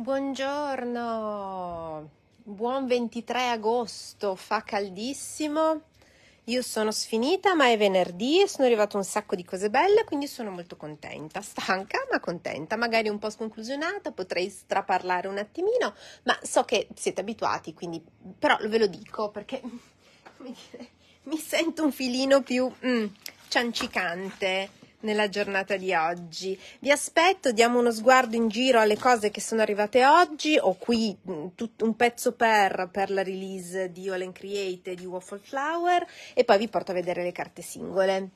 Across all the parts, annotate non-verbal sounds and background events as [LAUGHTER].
Buongiorno, buon 23 agosto, fa caldissimo. Io sono sfinita, ma è venerdì e sono arrivato un sacco di cose belle, quindi sono molto contenta, stanca ma contenta, magari un po' sconclusionata, potrei straparlare un attimino, ma so che siete abituati, quindi però ve lo dico perché [LAUGHS] mi sento un filino più mm, ciancicante nella giornata di oggi. Vi aspetto, diamo uno sguardo in giro alle cose che sono arrivate oggi. Ho qui mm, un pezzo per, per la release di All and Create e di Waffle Flower e poi vi porto a vedere le carte singole.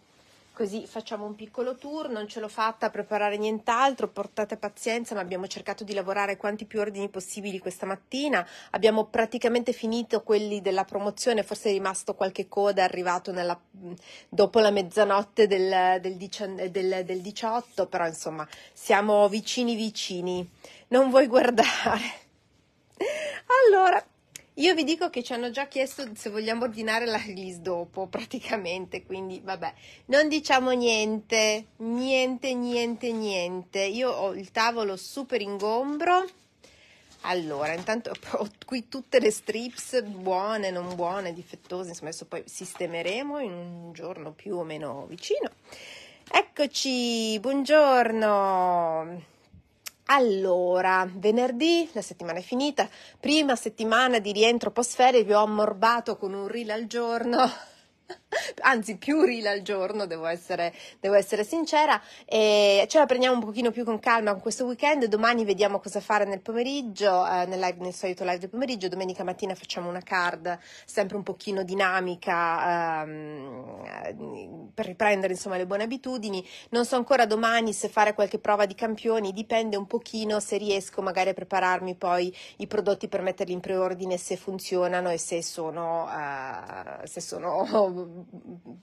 Così facciamo un piccolo tour, non ce l'ho fatta a preparare nient'altro, portate pazienza, ma abbiamo cercato di lavorare quanti più ordini possibili questa mattina. Abbiamo praticamente finito quelli della promozione, forse è rimasto qualche coda arrivato nella, dopo la mezzanotte del, del, del, del 18, però insomma siamo vicini vicini. Non vuoi guardare. [LAUGHS] Allora, io vi dico che ci hanno già chiesto se vogliamo ordinare la release dopo, praticamente, quindi vabbè, non diciamo niente, niente, niente, niente. Io ho il tavolo super ingombro. Allora, intanto ho qui tutte le strips buone, non buone, difettose, insomma adesso poi sistemeremo in un giorno più o meno vicino. Eccoci, buongiorno. Allora, venerdì, la settimana è finita, prima settimana di rientro post ferie, vi ho ammorbato con un reel al giorno [LAUGHS] anzi più reel al giorno, devo essere, devo essere sincera, e ce la prendiamo un pochino più con calma con questo weekend, domani vediamo cosa fare nel pomeriggio, eh, nel, live, nel, solito live del pomeriggio, domenica mattina facciamo una card sempre un pochino dinamica ehm, eh, per riprendere insomma le buone abitudini, non so ancora domani se fare qualche prova di campioni, dipende un pochino se riesco magari a prepararmi poi i prodotti per metterli in preordine, se funzionano e se sono, eh, se sono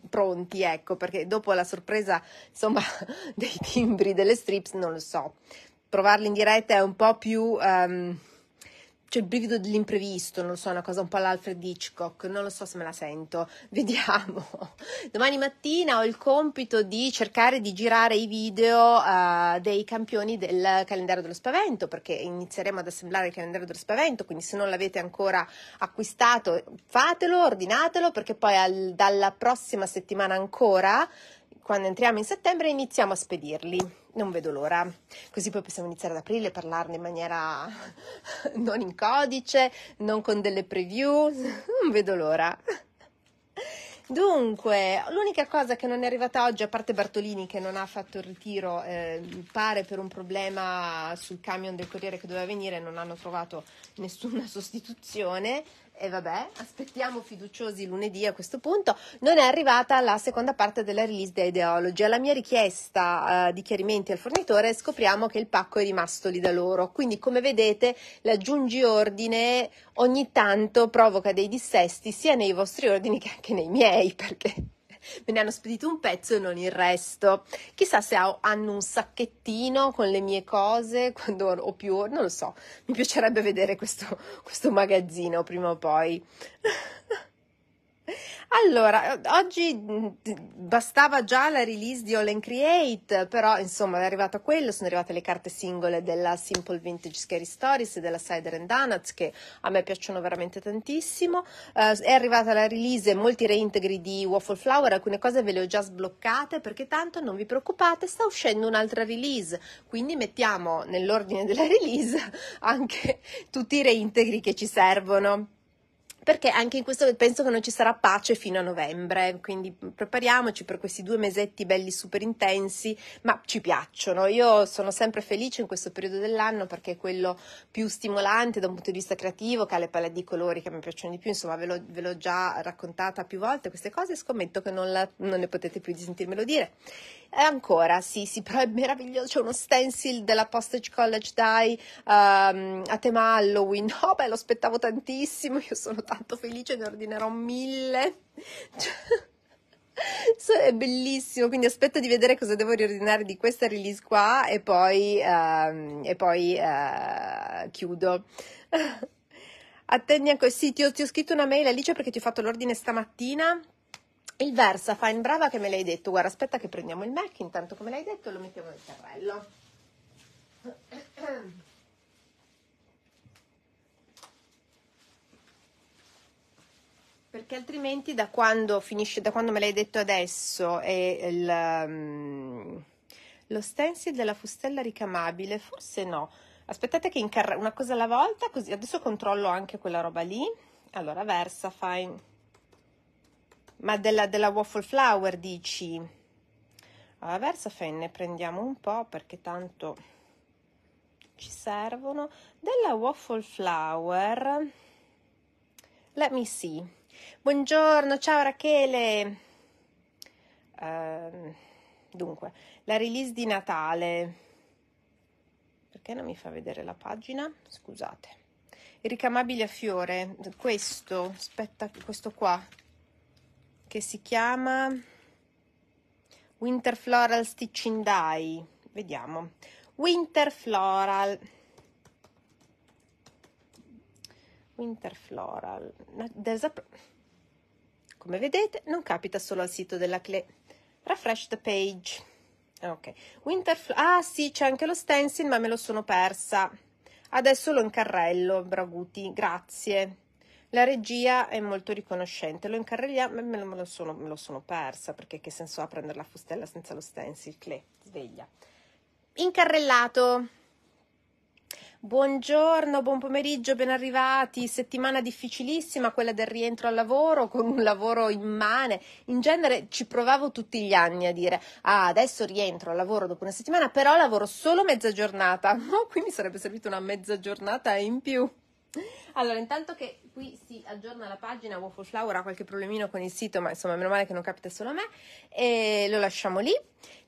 pronti, ecco, perché dopo la sorpresa, insomma, [LAUGHS] dei timbri delle strips non lo so. Provarli in diretta è un po' più um, c'è cioè, il brivido dell'imprevisto, non lo so, una cosa un po' all'Alfred Hitchcock, non lo so se me la sento, [LAUGHS] vediamo. Domani mattina ho il compito di cercare di girare i video uh, dei campioni del calendario dello spavento, perché inizieremo ad assemblare il calendario dello spavento, quindi se non l'avete ancora acquistato fatelo, ordinatelo, perché poi al, dalla prossima settimana ancora quando entriamo in settembre iniziamo a spedirli. Non vedo l'ora. Così poi possiamo iniziare ad aprile e parlarne in maniera [LAUGHS] non in codice, non con delle preview. Non vedo l'ora. Dunque, l'unica cosa che non è arrivata oggi, a parte Bartolini che non ha fatto il ritiro, eh, pare per un problema sul camion del Corriere che doveva venire, non hanno trovato nessuna [LAUGHS] sostituzione, e vabbè, aspettiamo fiduciosi lunedì a questo punto. Non è arrivata la seconda parte della release di Ideology. Alla mia richiesta eh, di chiarimenti al fornitore scopriamo che il pacco è rimasto lì da loro. Quindi, come vedete, l'aggiungi ordine ogni tanto provoca dei dissesti sia nei vostri ordini che anche nei miei, perché Me ne hanno spedito un pezzo e non il resto. Chissà se ho, hanno un sacchettino con le mie cose [LAUGHS] quando ho più, non lo so. Mi piacerebbe vedere questo, questo magazzino prima o poi. [LAUGHS] Allora, oggi mhmm, bastava già la release di All and Create, però insomma è arrivato quello, sono arrivate le carte singole della Simple Vintage Scary Stories e della Cider and Donuts che a me piacciono veramente tantissimo. Uh, è arrivata la release e molti reintegri di Waffle Flower, alcune cose ve le ho già sbloccate perché tanto non vi preoccupate, sta uscendo un'altra release, quindi mettiamo nell'ordine della release [LAUGHS] anche tutti i reintegri che ci servono perché anche in questo penso che non ci sarà pace fino a novembre, quindi prepariamoci per questi due mesetti belli super intensi, ma ci piacciono. Io sono sempre felice in questo periodo dell'anno perché è quello più stimolante da un punto di vista creativo, che ha le palette di colori che mi piacciono di più, insomma ve, lo, ve l'ho già raccontata più volte queste cose scommetto che non, la, non ne potete più di sentirmelo dire. E ancora, sì, sì, però è meraviglioso, c'è uno stencil della Postage College Dye um, a tema Halloween, [LAUGHS] no, beh, lo aspettavo tantissimo, io sono tanto felice, ne ordinerò mille. [LAUGHS] Cioè, è bellissimo, quindi aspetto di vedere cosa devo riordinare di questa release qua e poi, uh, e poi uh, chiudo. [LAUGHS] Attendi anche, sì, ti ho, ti ho scritto una mail Alice perché ti ho fatto l'ordine stamattina. Il Versa, fine, brava che me l'hai detto. Guarda, aspetta che prendiamo il Mac, intanto come l'hai detto lo mettiamo nel carrello. [CLEARS THROAT] Perché altrimenti da quando finisce, da quando me l'hai detto adesso, è il, um, lo stencil della fustella ricamabile, forse no. Aspettate che incarra una cosa alla volta, così adesso controllo anche quella roba lì. Allora, versa, fine. Ma della, della waffle flower dici? Allora, Versafen ne prendiamo un po' perché tanto ci servono. Della waffle flower, let me see. Buongiorno, ciao Rachele. Uh, dunque, la release di Natale. Perché non mi fa vedere la pagina? Scusate. ricamabile a fiore, questo, aspetta, questo qua, che si chiama Winter Floral Stitching Dye. Vediamo. Winter Floral. Winter Floral. There's a... Come vedete non capita solo al sito della CLE. Refresh the page. Ok, Winterflow. Ah sì, c'è anche lo stencil, ma me lo sono persa. Adesso lo incarrello, Braguti, grazie. La regia è molto riconoscente, lo incarrelliamo, me lo, me, lo sono, me lo sono persa, perché che senso ha prendere la fustella senza lo stencil? CLE, sveglia. Incarrellato. Buongiorno, buon pomeriggio, ben arrivati. Settimana difficilissima, quella del rientro al lavoro, con un lavoro immane. In genere ci provavo tutti gli anni a dire, ah, adesso rientro al lavoro dopo una settimana, però lavoro solo mezza giornata. [LAUGHS] No, qui mi sarebbe servita una mezza giornata in più. Allora, intanto che qui si aggiorna la pagina, Waffle Flower ha qualche problemino con il sito, ma insomma, meno male che non capita solo a me, e lo lasciamo lì.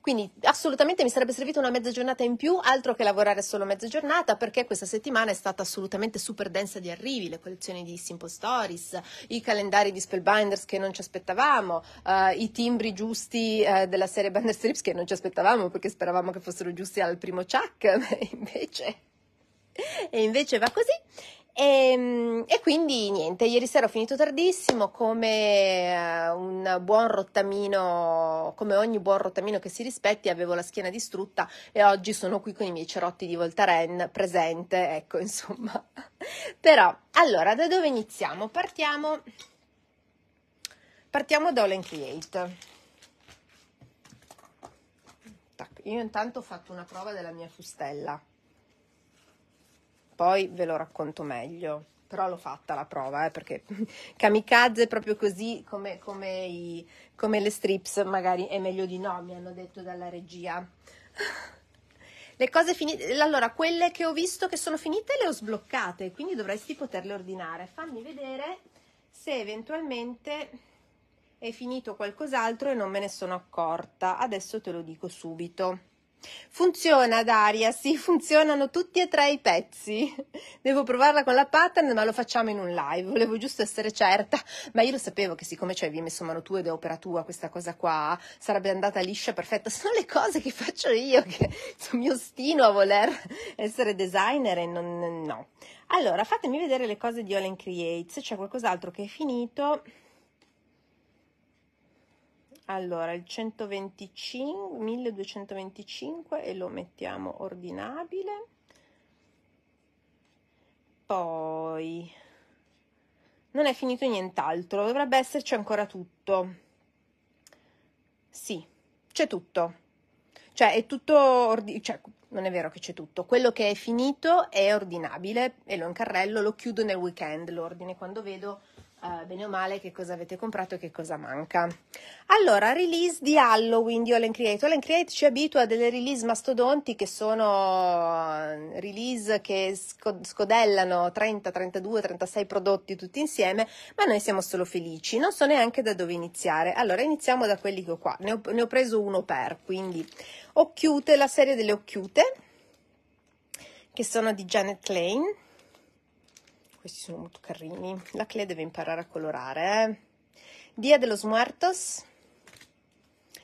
Quindi assolutamente mi sarebbe servita una mezza giornata in più, altro che lavorare solo mezza giornata, perché questa settimana è stata assolutamente super densa di arrivi, le collezioni di Simple Stories, i calendari di Spellbinders che non ci aspettavamo, eh, i timbri giusti eh, della serie Binder Strips che non ci aspettavamo perché speravamo che fossero giusti al primo chuck, e [LAUGHS] invece, e invece va così. E, ehm, e, quindi niente, ieri sera ho finito tardissimo come eh, un buon rottamino, come ogni buon rottamino che si rispetti, avevo la schiena distrutta e oggi sono qui con i miei cerotti di Voltaren presente, ecco [LAUGHS] insomma. Però, allora, da dove iniziamo? Partiamo, partiamo da All Create. io intanto ho fatto una prova della mia fustella poi ve lo racconto meglio. Però l'ho fatta la prova, eh, perché [LAUGHS] kamikaze proprio così come, come, i, come le strips magari è meglio di no, mi hanno detto dalla regia. [LAUGHS] Le cose finite, allora quelle che ho visto che sono finite le ho sbloccate, quindi dovresti poterle ordinare. Fammi vedere se eventualmente è finito qualcos'altro e non me ne sono accorta. Adesso te lo dico subito. Funziona Daria, sì, [LAUGHS] funzionano tutti e tre i pezzi. Devo provarla con la pattern, ma lo facciamo in un live. Volevo giusto essere certa, ma io lo sapevo che siccome cioè, vi hai messo mano tua ed è opera tua questa cosa qua, sarebbe andata liscia perfetta. Sono le cose che faccio io che insomma, mi ostino a voler essere designer e non no. Allora, fatemi vedere le cose di All Creates, c'è qualcos'altro che è finito. Allora, il 125, 1225 e lo mettiamo ordinabile. Poi non è finito nient'altro, dovrebbe esserci ancora tutto. Sì, c'è tutto. Cioè, è tutto ordinabile cioè, non è vero che c'è tutto. Quello che è finito è ordinabile e lo incarrello, lo chiudo nel weekend, l'ordine quando vedo eh, bene o male che cosa avete comprato e che cosa manca. Allora, release di Halloween di All Create. All Create ci abitua a delle release mastodonti che sono eh, release che scodellano 30, 32, 36 prodotti tutti insieme, ma noi siamo solo felici. Non so neanche da dove iniziare. Allora, iniziamo da quelli che ho qua. Ne ho, ne ho preso uno per, quindi Occhiute, la serie delle Occhiute, che sono di Janet Lane questi sono molto carini. La Clea deve imparare a colorare. Eh? Dia de los Muertos.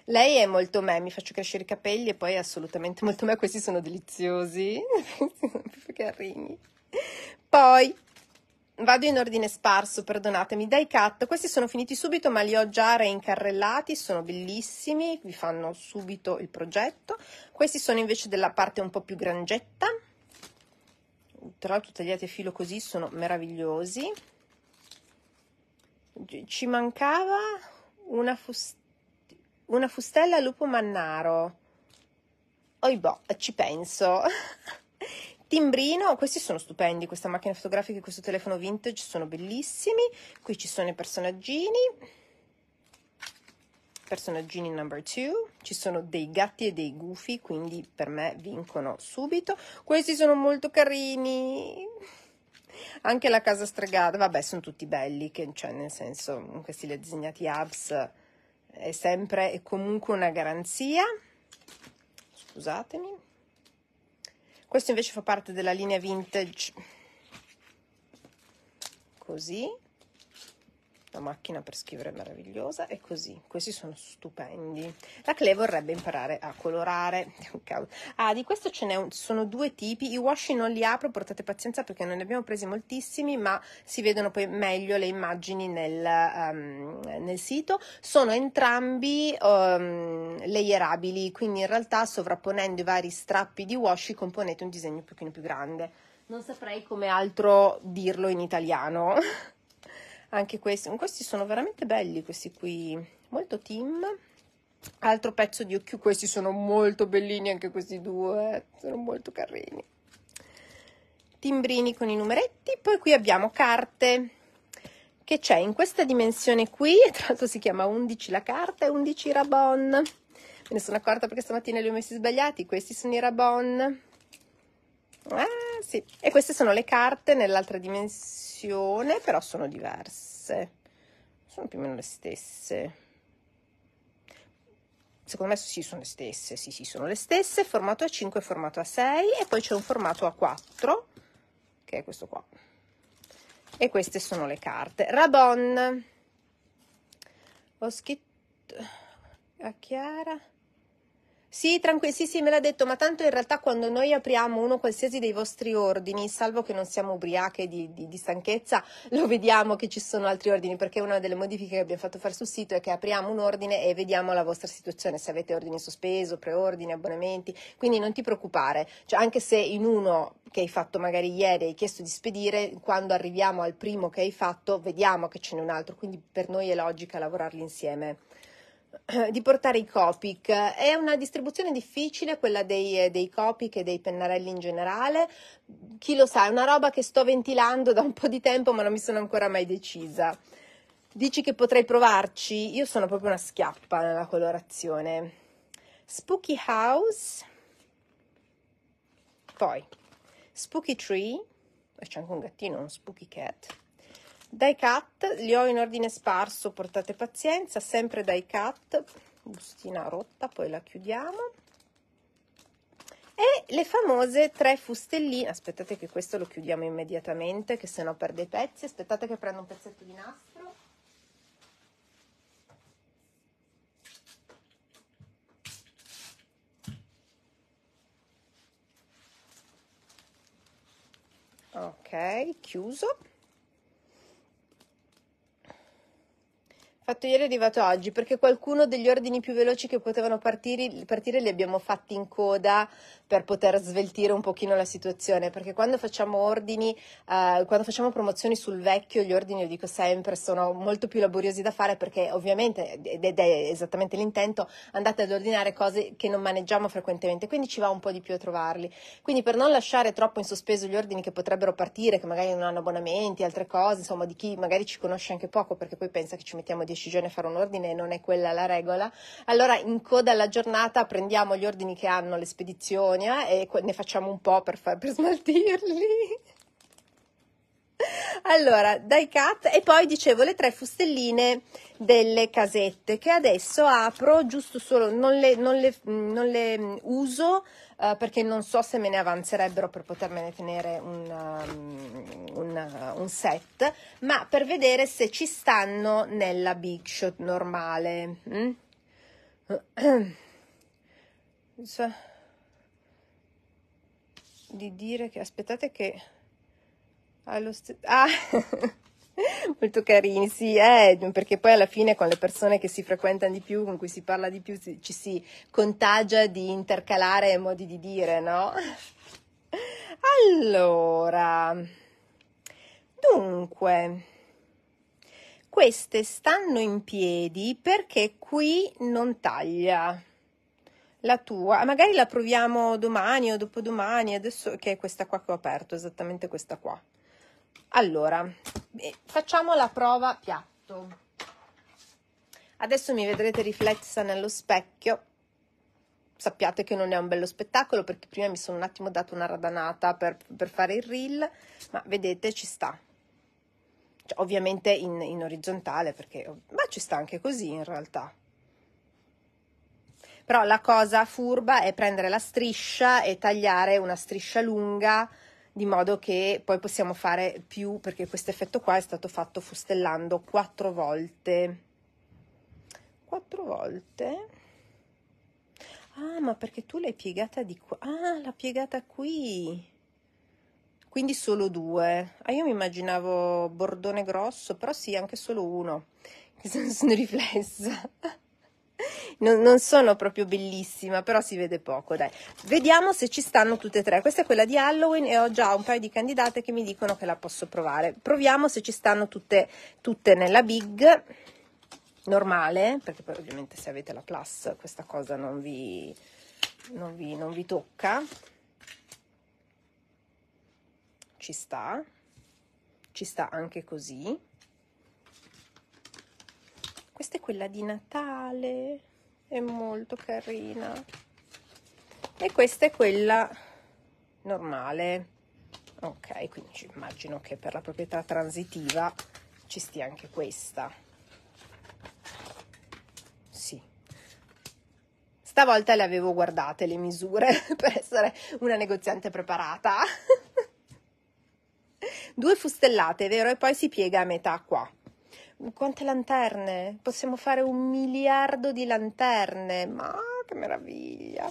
Lei è molto me, mi faccio crescere i capelli e poi è assolutamente molto me. Questi sono deliziosi. sono [LAUGHS] carini. Poi vado in ordine sparso, perdonatemi, dai cut. Questi sono finiti subito, ma li ho già reincarrellati, sono bellissimi, vi fanno subito il progetto. Questi sono invece della parte un po' più grangetta tra l'altro tagliati a filo così sono meravigliosi ci mancava una, fust- una fustella lupo mannaro oibò boh, ci penso [LAUGHS] timbrino, questi sono stupendi, questa macchina fotografica e questo telefono vintage sono bellissimi, qui ci sono i personaggini, personaggini number 2, ci sono dei gatti e dei gufi, quindi per me vincono subito. Questi sono molto carini, anche la casa stregata, vabbè sono tutti belli, che, cioè nel senso questi li ha disegnati Abs, è sempre e comunque una garanzia, scusatemi. Questo invece fa parte della linea vintage, così la macchina per scrivere è meravigliosa e così, questi sono stupendi. La Cle vorrebbe imparare a colorare. [LAUGHS] Ah, di questo ce ne sono due tipi. I washi non li apro, portate pazienza perché non ne abbiamo presi moltissimi, ma si vedono poi meglio le immagini nel, um, nel sito. Sono entrambi um, layerabili, quindi in realtà sovrapponendo i vari strappi di washi componete un disegno un pochino più grande. Non saprei come altro dirlo in italiano. [LAUGHS] anche questi. Questi sono veramente belli, questi qui, molto team. Altro pezzo di occhio, questi sono molto bellini anche questi due, eh. sono molto carini. Timbrini con i numeretti, poi qui abbiamo carte che c'è in questa dimensione qui, [LAUGHS] tra l'altro si chiama 11 la carta e 11 Rabon. Me ne sono accorta perché stamattina li ho messi sbagliati, questi sono i Rabon. Ah! sì. E queste sono le carte nell'altra dimensione, però sono diverse. Sono più o meno le stesse. Secondo me sì, sono le stesse, sì, sì, sono le stesse, formato A5 formato A6 e poi c'è un formato A4, che è questo qua. E queste sono le carte. Rabon. Ho scritto eh, a Chiara sì, tranquillo, sì, sì, me l'ha detto, ma tanto in realtà quando noi apriamo uno qualsiasi dei vostri ordini, salvo che non siamo ubriache di, di, di, stanchezza, [LAUGHS] lo vediamo che ci sono altri ordini, perché una delle modifiche che abbiamo fatto fare sul sito è che apriamo un ordine e vediamo la vostra situazione, se avete ordini sospeso, preordini, abbonamenti, quindi non ti preoccupare, cioè, anche se in uno che hai fatto magari ieri hai chiesto di spedire, quando arriviamo al primo che hai fatto vediamo che ce n'è un altro, quindi per noi è logica lavorarli insieme. Eh, di portare i Copic. È una distribuzione difficile quella dei, eh, dei, Copic e dei pennarelli in generale. Chi lo sa, è una roba che sto ventilando [LAUGHS] da un po' di tempo ma non mi sono ancora mai decisa. Dici che potrei provarci? Io sono proprio una schiappa nella colorazione. Spooky House. Poi Spooky Tree. E c'è anche un gattino, un Spooky Cat. Dai cat li ho in ordine sparso, portate pazienza, sempre dai cat, bustina rotta, poi la chiudiamo. E le famose tre fustelline, aspettate che questo lo chiudiamo immediatamente, che sennò perde i pezzi, aspettate che prendo un pezzetto di nastro. Ok, chiuso fatto ieri è arrivato oggi perché qualcuno degli ordini più veloci che potevano partire, partire li abbiamo fatti in coda per poter sveltire un pochino la situazione, perché quando facciamo ordini, eh, quando facciamo promozioni sul vecchio, gli ordini, lo dico sempre, sono molto più laboriosi da fare perché ovviamente, ed è esattamente l'intento, andate ad ordinare cose che non maneggiamo frequentemente, quindi ci va un po' di più a trovarli. Quindi per non lasciare troppo in sospeso gli ordini che potrebbero partire, che magari non hanno abbonamenti, altre cose, insomma di chi magari ci conosce anche poco, perché poi pensa che ci mettiamo 10 giorni a fare un ordine e non è quella la regola, allora in coda alla giornata prendiamo gli ordini che hanno le spedizioni, Polonia e ne facciamo un po' per, fa- per [LAUGHS] smaltirli. Allora, dai cat e poi dicevo le tre fustelline delle casette che adesso apro giusto solo, non le, non le, mm, non le mm, uso uh, perché non so se me ne avanzerebbero per potermene tenere un, um, un, uh, un set, ma per vedere se ci stanno nella Big Shot normale. Mm? [CLEARS THROAT] di dire che aspettate che allo st- ah [LAUGHS] molto carini sì eh, perché poi alla fine con le persone che si frequentano di più con cui si parla di più si, ci si contagia di intercalare modi di dire no [LAUGHS] allora dunque queste stanno in piedi perché qui non taglia la tua, magari la proviamo domani o dopodomani, adesso che è questa qua che ho aperto, esattamente questa qua. Allora, beh, facciamo la prova piatto. Adesso mi vedrete riflessa nello specchio. Sappiate che non è un bello spettacolo perché prima mi sono un attimo dato una radanata per, per fare il reel, ma vedete ci sta. Cioè, ovviamente in, in orizzontale perché, ma ci sta anche così in realtà però la cosa furba è prendere la striscia e tagliare una striscia lunga di modo che poi possiamo fare più, perché questo effetto qua è stato fatto fustellando quattro volte. Quattro volte? Ah, ma perché tu l'hai piegata di qua? Ah, l'ha piegata qui. Quindi solo due. Ah, io mi immaginavo bordone grosso, però sì, anche solo uno. Che sono riflessa non, non, sono proprio bellissima, però si vede poco, dai. Vediamo se ci stanno tutte e tre. Questa è quella di Halloween e ho già un paio di candidate che mi dicono che la posso provare. Proviamo se ci stanno tutte, tutte nella big normale, perché poi ovviamente se avete la plus questa cosa non vi, non vi, non vi tocca. Ci sta, ci sta anche così. Questa è quella di Natale, è molto carina. E questa è quella normale. Ok, quindi immagino che per la proprietà transitiva ci stia anche questa. Sì. Stavolta le avevo guardate le misure [LAUGHS] per essere una negoziante preparata. [LAUGHS] Due fustellate, vero? E poi si piega a metà qua quante lanterne? Possiamo fare un miliardo di lanterne. Ma che meraviglia!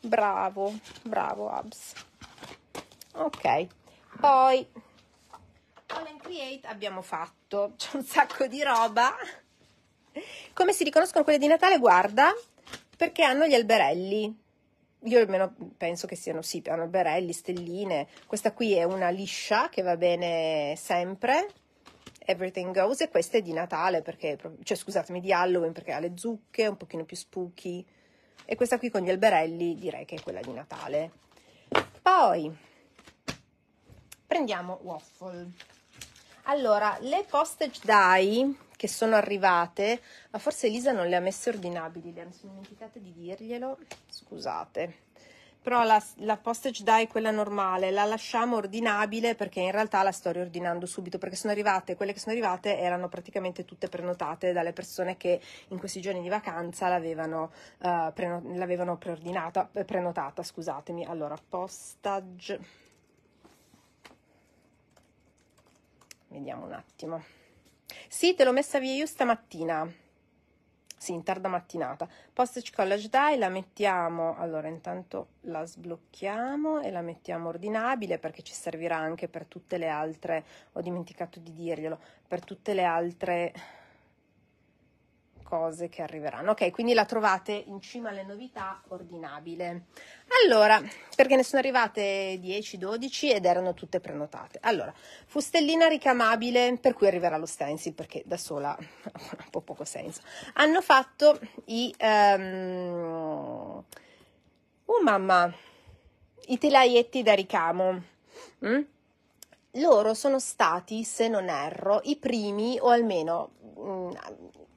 Bravo, bravo Abs. Ok, poi All and Create abbiamo fatto. [LAUGHS] C'è un sacco di roba. Come si riconoscono quelle di Natale? Guarda, perché hanno gli alberelli. Io almeno penso che siano sì, hanno alberelli, stelline. Questa qui è una liscia che va bene sempre Everything Goes e questa è di Natale, perché, cioè scusatemi, di Halloween perché ha le zucche, un pochino più spooky e questa qui con gli alberelli direi che è quella di Natale. Poi prendiamo waffle. Allora, le postage die che sono arrivate, ma forse Elisa non le ha messe ordinabili, le hanno dimenticate di dirglielo, scusate però la, la, postage die, quella normale, la lasciamo ordinabile perché in realtà la sto riordinando subito perché sono arrivate, quelle che sono arrivate erano praticamente tutte prenotate dalle persone che in questi giorni di vacanza l'avevano, uh, preno, l'avevano preordinata, eh, prenotata, scusatemi. Allora, postage. Vediamo un attimo. Sì, te l'ho messa via io stamattina sì, in tarda mattinata. Postage College Dye la mettiamo, allora intanto la sblocchiamo e la mettiamo ordinabile perché ci servirà anche per tutte le altre, ho dimenticato di dirglielo, per tutte le altre cose che arriveranno. Ok, quindi la trovate in cima alle novità, ordinabile. Allora, perché ne sono arrivate 10, 12 ed erano tutte prenotate. Allora, fustellina ricamabile, per cui arriverà lo stencil perché da sola [LAUGHS] ha un po' poco senso. Hanno fatto i... Um, oh mamma, i telaietti da ricamo. Mm? loro sono stati, se non erro, i primi, o almeno mh, mm,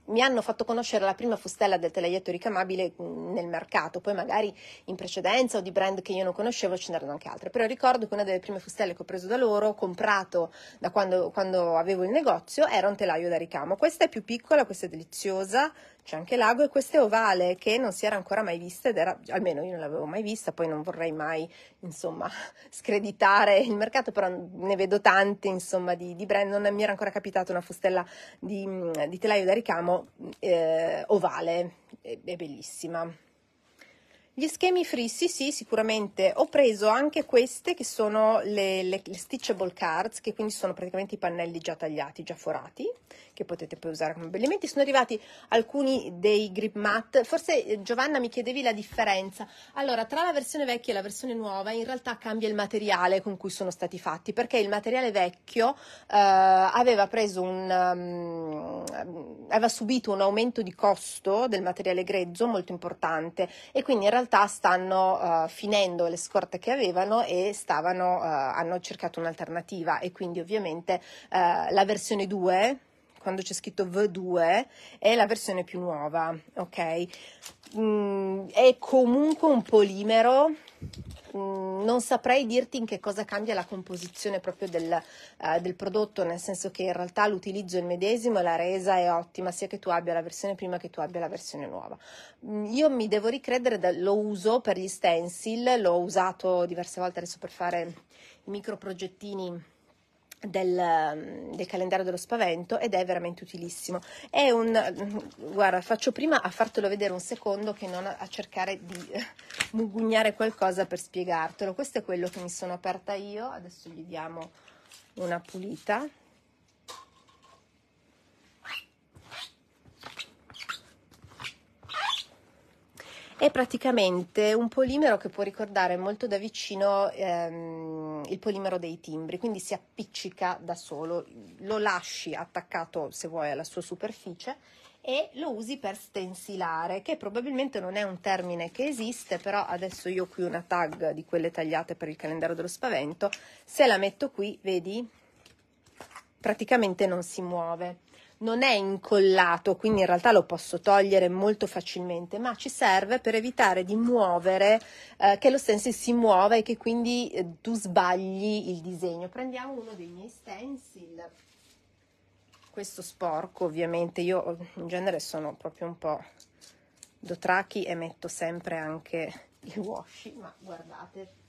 mi hanno fatto conoscere la prima fustella del telaietto ricamabile mm, nel mercato, poi magari in precedenza o di brand che io non conoscevo ce n'erano anche altre, però ricordo che una delle prime fustelle che ho preso da loro, comprato da quando, quando avevo il negozio, era un telaio da ricamo. Questa è più piccola, questa è deliziosa, c'è anche l'ago e questa è ovale che non si era ancora mai vista ed era, almeno io non l'avevo mai vista, poi non vorrei mai insomma [LAUGHS] screditare il mercato, però ne vedo tante insomma di, di brand, non mi era ancora capitata una fustella di, di, telaio da ricamo eh, ovale, è, è bellissima. Gli schemi frissi, sì, sicuramente. Ho preso anche queste che sono le, le, le, stitchable cards, che quindi sono praticamente i pannelli già tagliati, già forati, che potete poi usare come abbellimenti. Sono arrivati alcuni dei grip mat, forse eh, Giovanna mi chiedevi la differenza. Allora, tra la versione vecchia e la versione nuova in realtà cambia il materiale con cui sono stati fatti, perché il materiale vecchio eh, aveva, un, um, um, aveva subito un aumento di costo del materiale grezzo molto importante e quindi in realtà stanno uh, finendo le scorte che avevano e stavano, uh, hanno cercato un'alternativa e quindi ovviamente uh, la versione 2 quando c'è scritto V2 è la versione più nuova, ok? Mm, è comunque un polimero, mm, non saprei dirti in che cosa cambia la composizione proprio del, uh, del prodotto, nel senso che in realtà l'utilizzo è il medesimo e la resa è ottima, sia che tu abbia la versione prima che tu abbia la versione nuova. Mm, io mi devo ricredere, lo uso per gli stencil, l'ho usato diverse volte adesso per fare i micro progettini del, mm, del, calendario dello spavento ed è veramente utilissimo. È un mm, guarda, faccio prima a fartelo vedere un secondo che non a, a cercare di [LAUGHS] mugugnare qualcosa per spiegartelo. Questo è quello che mi sono aperta io, adesso gli diamo una pulita. È praticamente un polimero che può ricordare molto da vicino ehm, il polimero dei timbri, quindi si appiccica da solo, lo lasci attaccato se vuoi alla sua superficie e lo usi per stensilare, che probabilmente non è un termine che esiste, però adesso io ho qui una tag di quelle tagliate per il calendario dello spavento, se la metto qui, vedi, praticamente non si muove non è incollato, quindi in realtà lo posso togliere molto facilmente, ma ci serve per evitare di muovere, eh, che lo stencil si muova e che quindi eh, tu sbagli il disegno. Prendiamo uno dei miei stencil, questo sporco ovviamente, io oh, in genere sono proprio un po' dotrachi e metto sempre anche i washi, ma guardate.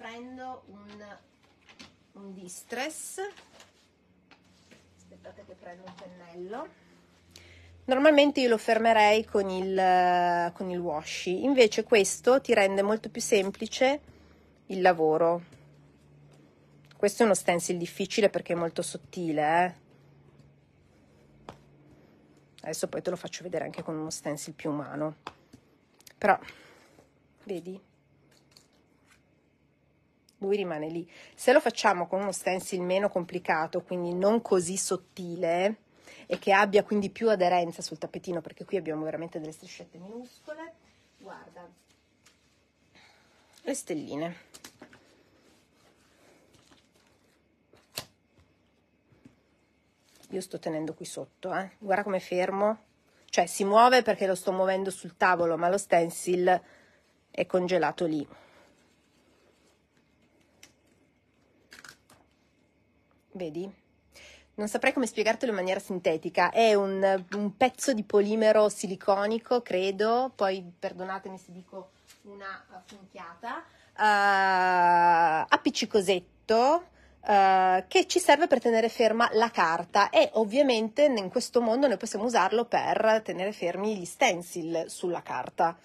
Prendo un, un distress aspettate che prendo un pennello normalmente io lo fermerei con il, con il washi invece questo ti rende molto più semplice il lavoro questo è uno stencil difficile perché è molto sottile eh? adesso poi te lo faccio vedere anche con uno stencil più umano però vedi lui rimane lì. Se lo facciamo con uno stencil meno complicato, quindi non così sottile e che abbia quindi più aderenza sul tappetino, perché qui abbiamo veramente delle striscette minuscole, guarda, le stelline. Io sto tenendo qui sotto, eh. guarda come fermo, cioè si muove perché lo sto muovendo sul tavolo, ma lo stencil è congelato lì. Vedi? Non saprei come spiegartelo in maniera sintetica. È un, un pezzo di polimero siliconico, credo. Poi perdonatemi se dico una funchiata. Uh, eh, appiccicosetto. Uh, eh, che ci serve per tenere ferma la carta e ovviamente in questo mondo noi possiamo usarlo per tenere fermi gli stencil sulla carta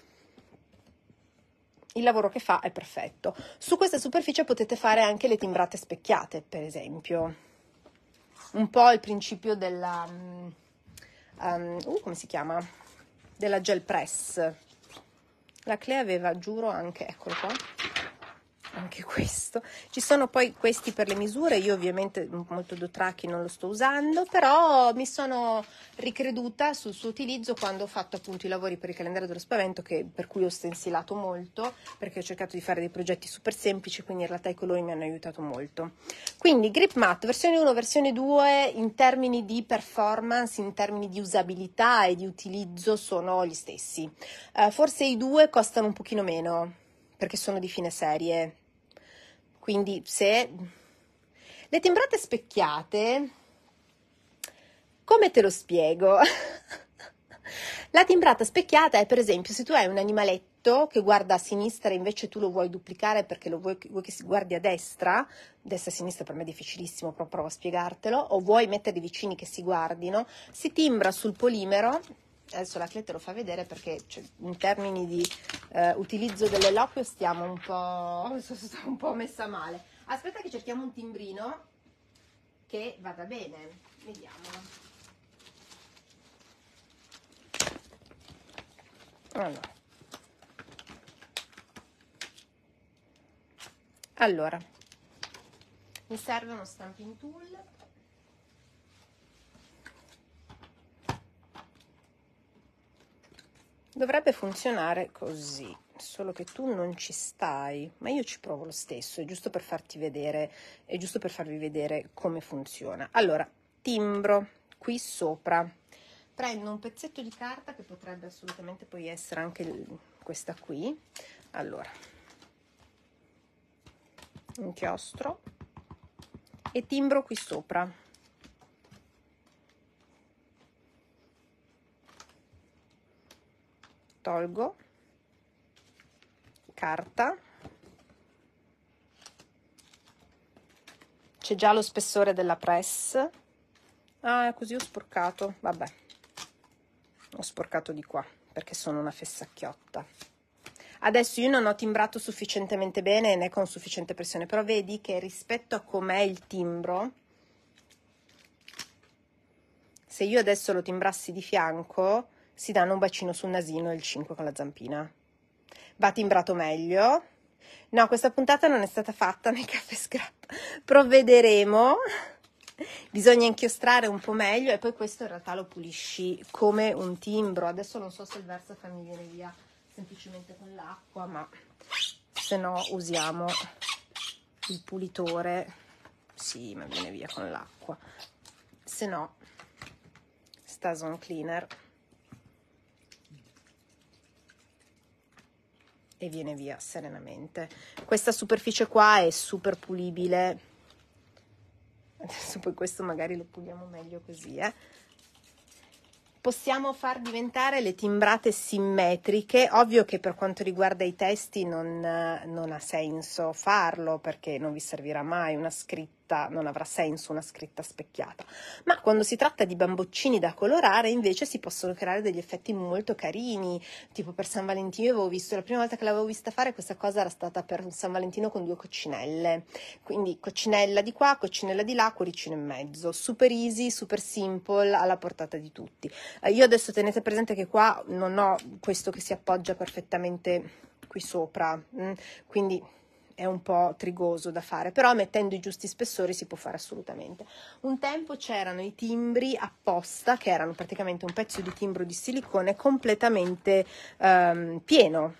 il lavoro che fa è perfetto. Su questa superficie potete fare anche le timbrate specchiate, per esempio. Un po' il principio della... Mm, um, uh, come si chiama? Della gel press. La Clea aveva, giuro, anche... Eccolo qua anche questo. Ci sono poi questi per le misure, io ovviamente molto Dotrachi non lo sto usando, però mi sono ricreduta sul suo utilizzo quando ho fatto appunto i lavori per il calendario dello spavento, che, per cui ho stensilato molto, perché ho cercato di fare dei progetti super semplici, quindi in realtà i colori mi hanno aiutato molto. Quindi Grip Mat versione 1, versione 2 in termini di performance, in termini di usabilità e di utilizzo sono gli stessi. Uh, forse i due costano un pochino meno perché sono di fine serie quindi se le timbrate specchiate, come te lo spiego? [LAUGHS] La timbrata specchiata è per esempio se tu hai un animaletto che guarda a sinistra e invece tu lo vuoi duplicare perché lo vuoi, vuoi che si guardi a destra, destra e sinistra per me è difficilissimo, però provo a spiegartelo, o vuoi metterli vicini che si guardino, si timbra sul polimero adesso l'atleta lo fa vedere perché cioè, in termini di eh, utilizzo dell'eloquio stiamo un po', [LAUGHS] sono un po' messa male. Aspetta che cerchiamo un timbrino che vada bene, vediamo. Allora. allora, mi serve uno stamping tool Dovrebbe funzionare così, solo che tu non ci stai, ma io ci provo lo stesso, è giusto per farti vedere, è giusto per farvi vedere come funziona. Allora, timbro qui sopra. Prendo un pezzetto di carta che potrebbe assolutamente poi essere anche questa qui. Allora, inchiostro e timbro qui sopra. tolgo carta c'è già lo spessore della press ah così ho sporcato vabbè ho sporcato di qua perché sono una fessacchiotta adesso io non ho timbrato sufficientemente bene né con sufficiente pressione però vedi che rispetto a com'è il timbro se io adesso lo timbrassi di fianco si danno un bacino sul nasino e il 5 con la zampina. Va timbrato meglio. No, questa puntata non è stata fatta nel caffè scrap. Provvederemo. Bisogna inchiostrare un po' meglio e poi questo in realtà lo pulisci come un timbro. Adesso non so se il versafami viene via semplicemente con l'acqua, ma se no usiamo il pulitore. Sì, ma viene via con l'acqua. Se no, Stason Cleaner. e viene via serenamente. Questa superficie qua è super pulibile. Adesso poi questo magari lo puliamo meglio così, eh. Possiamo far diventare le timbrate simmetriche, ovvio che per quanto riguarda i testi non, non ha senso farlo perché non vi servirà mai una scritta scritta, non avrà senso una scritta specchiata, ma quando si tratta di bamboccini da colorare invece si possono creare degli effetti molto carini, tipo per San Valentino io avevo visto, la prima volta che l'avevo vista fare questa cosa era stata per San Valentino con due coccinelle, quindi coccinella di qua, coccinella di là, cuoricino in mezzo, super easy, super simple, alla portata di tutti. Eh, io adesso tenete presente che qua non ho questo che si appoggia perfettamente qui sopra, mm? quindi è un po' trigoso da fare, però mettendo i giusti spessori si può fare assolutamente. Un tempo c'erano i timbri apposta, che erano praticamente un pezzo di timbro di silicone completamente ehm, pieno.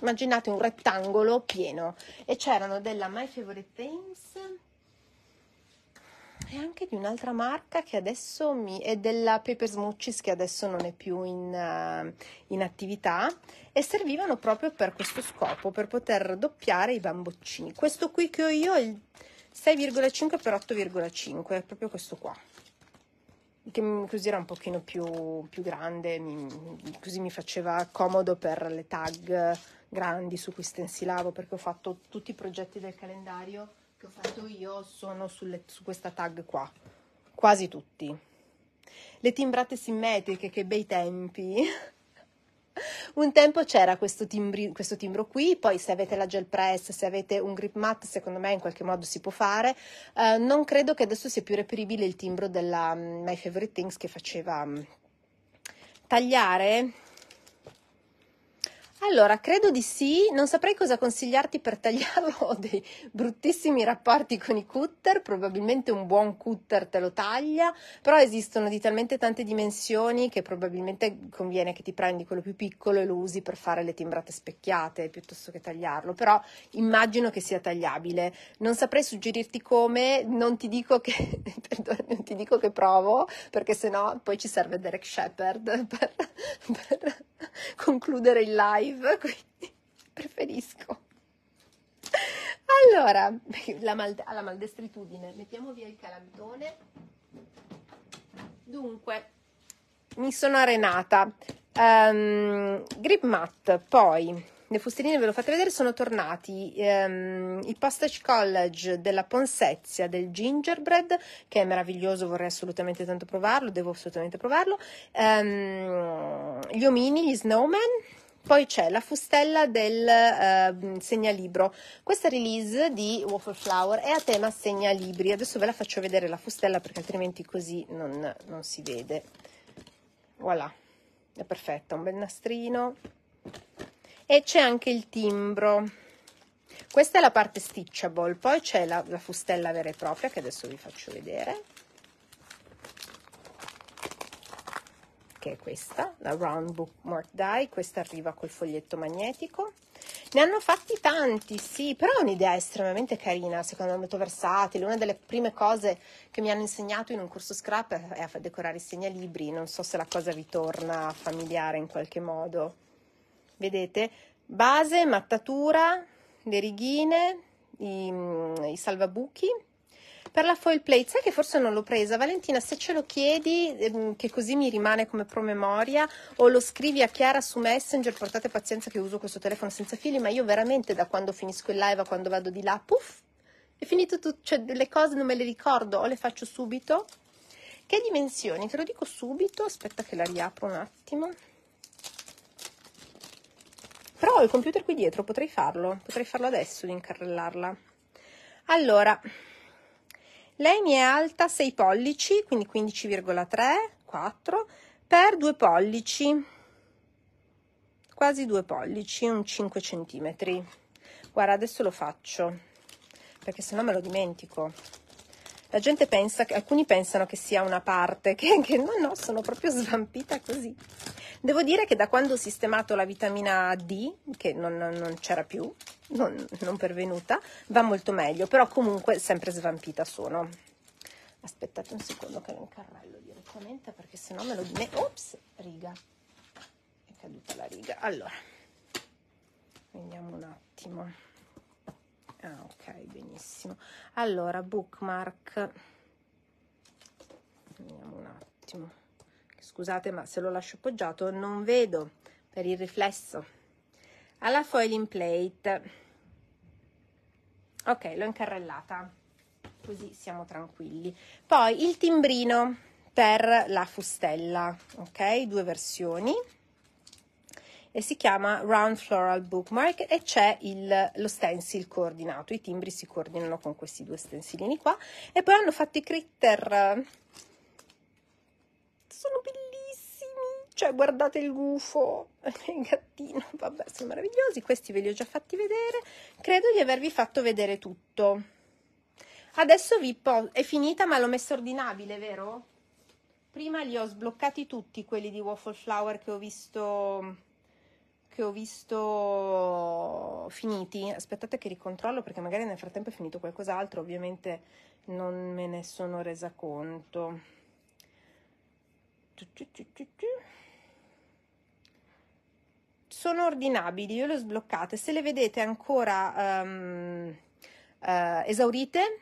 Immaginate un rettangolo pieno e c'erano della My Favorite Things e anche di un'altra marca che adesso mi è della Paper Smoochies che adesso non è più in, uh, in attività e servivano proprio per questo scopo, per poter doppiare i bamboccini. Questo qui che ho io è il 6,5 x 8,5, è proprio questo qua. Che così era un pochino più, più grande, mi, così mi faceva comodo per le tag grandi su cui stensilavo, perché ho fatto tutti i progetti del calendario che ho fatto io sono sulle, su questa tag qua, quasi tutti. Le timbrate simmetriche, che bei tempi! Un tempo c'era questo, timbri, questo timbro qui, poi se avete la gel press, se avete un grip mat, secondo me in qualche modo si può fare. Uh, non credo che adesso sia più reperibile il timbro della um, My Favorite Things che faceva um, tagliare allora, credo di sì, non saprei cosa consigliarti per tagliarlo, [LAUGHS] ho dei bruttissimi rapporti con i cutter, probabilmente un buon cutter te lo taglia, però esistono di talmente tante dimensioni che probabilmente conviene che ti prendi quello più piccolo e lo usi per fare le timbrate specchiate piuttosto che tagliarlo, però immagino che sia tagliabile. Non saprei suggerirti come, non ti dico che, [LAUGHS] perdone, non ti dico che provo, perché sennò poi ci serve Derek Shepard [LAUGHS] per, per concludere il live live, [LAUGHS] quindi preferisco. Allora, [LAUGHS] la mal, alla maldestritudine, mettiamo via il calamitone. Dunque, mi sono arenata. Um, grip mat, poi le fusteline ve lo fate vedere, sono tornati ehm, il Postage College della Ponsezia del Gingerbread, che è meraviglioso, vorrei assolutamente tanto provarlo, devo assolutamente provarlo, ehm, gli omini, gli snowman, poi c'è la fustella del eh, segnalibro. Questa release di Waffle Flower è a tema segnalibri. Adesso ve la faccio vedere la fustella perché altrimenti così non, non si vede. Voilà, è perfetta, un bel nastrino. E c'è anche il timbro. Questa è la parte stitchable, poi c'è la, la fustella vera e propria che adesso vi faccio vedere che è questa, la Round Bookmark Die, questa arriva col foglietto magnetico. Ne hanno fatti tanti, sì, però è un'idea estremamente carina, secondo me molto versatile. Una delle prime cose che mi hanno insegnato in un corso scrap è a decorare i segnalibri, non so se la cosa vi torna familiare in qualche modo. Vedete? Base, mattatura, le righine, i, mm, i salvabuchi per la foil plate, sai che forse non l'ho presa. Valentina, se ce lo chiedi, ehm, che così mi rimane come promemoria, o lo scrivi a Chiara su Messenger, portate pazienza che uso questo telefono senza fili, ma io veramente da quando finisco il live a quando vado di là, puff, è finito tutto, cioè le cose non me le ricordo o le faccio subito. Che dimensioni? Te lo dico subito, aspetta che la riapro un attimo. Però ho il computer qui dietro, potrei farlo, potrei farlo adesso di incarrellarla. Allora, lei mi è alta 6 pollici, quindi 15,3, 4 per 2 pollici, quasi 2 pollici, un 5 centimetri. Guarda, adesso lo faccio perché sennò me lo dimentico. La gente pensa, che, alcuni pensano che sia una parte, [LAUGHS] che, che no, no, sono proprio svampita così. Devo dire che da quando ho sistemato la vitamina D, che non, non c'era più, non, non pervenuta, va molto meglio, però comunque sempre svampita sono. Aspettate un secondo che lo incarrello direttamente perché sennò me lo dimentico. Ops, riga, è caduta la riga. Allora, vediamo un attimo. Ah, ok, benissimo. Allora, bookmark. Vediamo un attimo. Scusate, ma se lo lascio appoggiato non vedo per il riflesso alla foiling plate ok l'ho incarrellata così siamo tranquilli poi il timbrino per la fustella ok due versioni e si chiama Round Floral Bookmark e c'è lo stencil coordinato, i timbri si coordinano con questi due stensilini qua e poi hanno fatto i critter, sono bellissimi cioè, guardate il gufo, [LAUGHS] il gattino, vabbè, sono meravigliosi. Questi ve li ho già fatti vedere. Credo di avervi fatto vedere tutto. Adesso vi È finita, ma l'ho messa ordinabile, vero? Prima li ho sbloccati tutti quelli di Waffle Flower che ho visto che ho visto finiti. Aspettate che ricontrollo perché magari nel frattempo è finito qualcos'altro, ovviamente non me ne sono resa conto. Tu, tu, tu, sono ordinabili, io le ho sbloccate, se le vedete ancora um, uh, esaurite,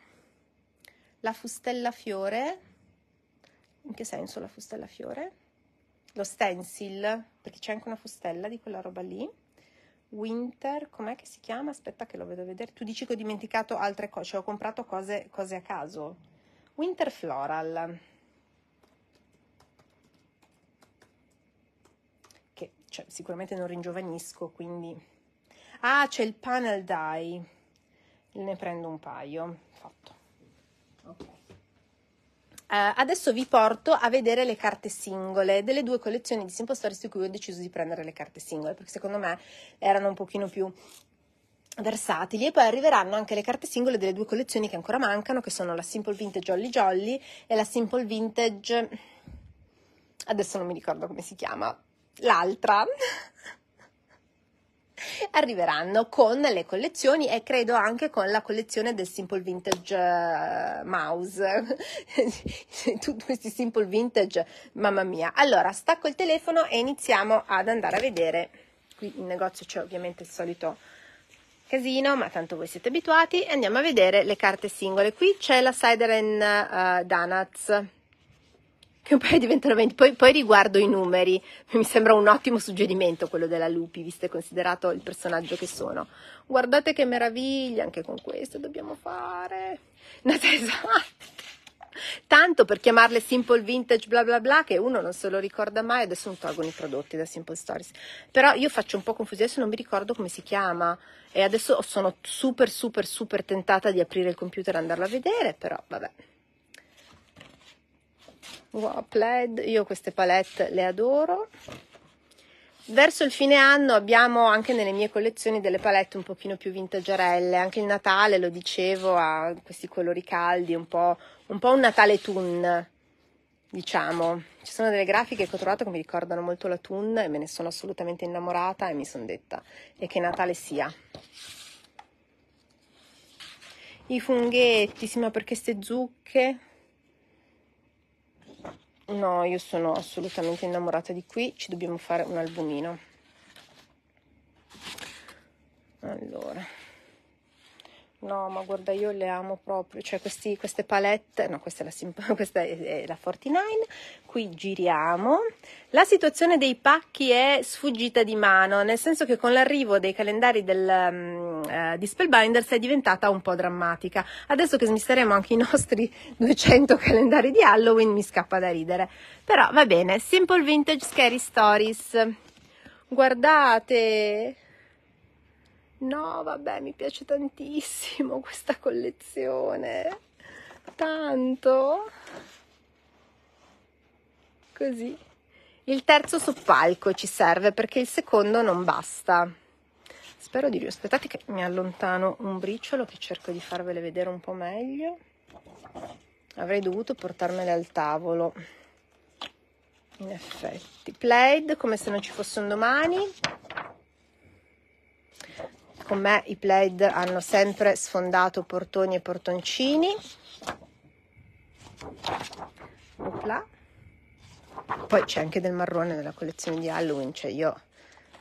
la fustella fiore, in che senso la fustella fiore? Lo stencil, perché c'è anche una fustella di quella roba lì. Winter, com'è che si chiama? Aspetta che lo vedo vedere. Tu dici che ho dimenticato altre cose, cioè ho comprato cose, cose a caso. Winter Floral. cioè, sicuramente non ringiovanisco, quindi... Ah, c'è il panel dye, ne prendo un paio, fatto. Ok. Uh, adesso vi porto a vedere le carte singole delle due collezioni di Simple Stories di cui ho deciso di prendere le carte singole perché secondo me erano un pochino più versatili e poi arriveranno anche le carte singole delle due collezioni che ancora mancano che sono la Simple Vintage Jolly Jolly e la Simple Vintage adesso non mi ricordo come si chiama l'altra arriveranno con le collezioni e credo anche con la collezione del Simple Vintage eh, Mouse. [LAUGHS] Tutti questi Simple Vintage, mamma mia. Allora, stacco il telefono e iniziamo ad andare a vedere. Qui in negozio c'è ovviamente il solito casino, ma tanto voi siete abituati. Andiamo a vedere le carte singole. Qui c'è la Cider and uh, Donuts che un paio diventano 20. Poi, poi, riguardo i numeri, mi sembra un ottimo suggerimento quello della Lupi, visto e considerato il personaggio che sono. Guardate che meraviglia, anche con questo dobbiamo fare. [LAUGHS] Esatto. Tanto per chiamarle Simple Vintage bla bla bla, che uno non se lo ricorda mai, adesso non tolgono i prodotti da Simple Stories. Però io faccio un po' confusione, adesso non mi ricordo come si chiama. E adesso sono super super super tentata di aprire il computer e andarlo a vedere, però vabbè. Wow, plaid, io queste palette le adoro. Verso il fine anno abbiamo anche nelle mie collezioni delle palette un pochino più vintagerelle, anche il Natale, lo dicevo, ha questi colori caldi, un po', un, po un Natale Tun, diciamo. Ci sono delle grafiche che ho trovato che mi ricordano molto la Tun e me ne sono assolutamente innamorata e mi sono detta, e che Natale sia. I funghetti, sì ma perché ste zucche? No, io sono assolutamente innamorata di qui, ci dobbiamo fare un albumino. Allora. No, ma guarda, io le amo proprio, cioè questi, queste palette, no, questa è, la, [LAUGHS] questa è la 49, qui giriamo. La situazione dei pacchi è sfuggita di mano, nel senso che con l'arrivo dei calendari del, um, uh, di Spellbinders è diventata un po' drammatica. Adesso che smisteremo anche i nostri 200 [LAUGHS] calendari di Halloween mi scappa da ridere. Però va bene, Simple Vintage Scary Stories. Guardate! no vabbè mi piace tantissimo questa collezione tanto così il terzo soppalco ci serve perché il secondo non basta spero di riuscire aspettate che mi allontano un briciolo che cerco di farvele vedere un po' meglio avrei dovuto portarmele al tavolo in effetti played come se non ci fosse un domani con me i plaid hanno sempre sfondato portoni e portoncini. Opla. Poi c'è anche del marrone nella collezione di Halloween, cioè io...